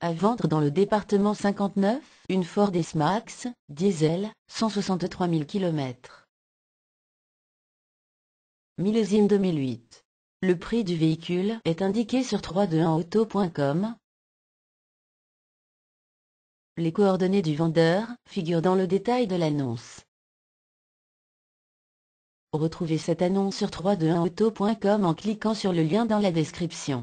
À vendre dans le département 59, une Ford S-Max, diesel, 163 000 km. Millésime 2008. Le prix du véhicule est indiqué sur 321auto.com. Les coordonnées du vendeur figurent dans le détail de l'annonce. Retrouvez cette annonce sur 321auto.com en cliquant sur le lien dans la description.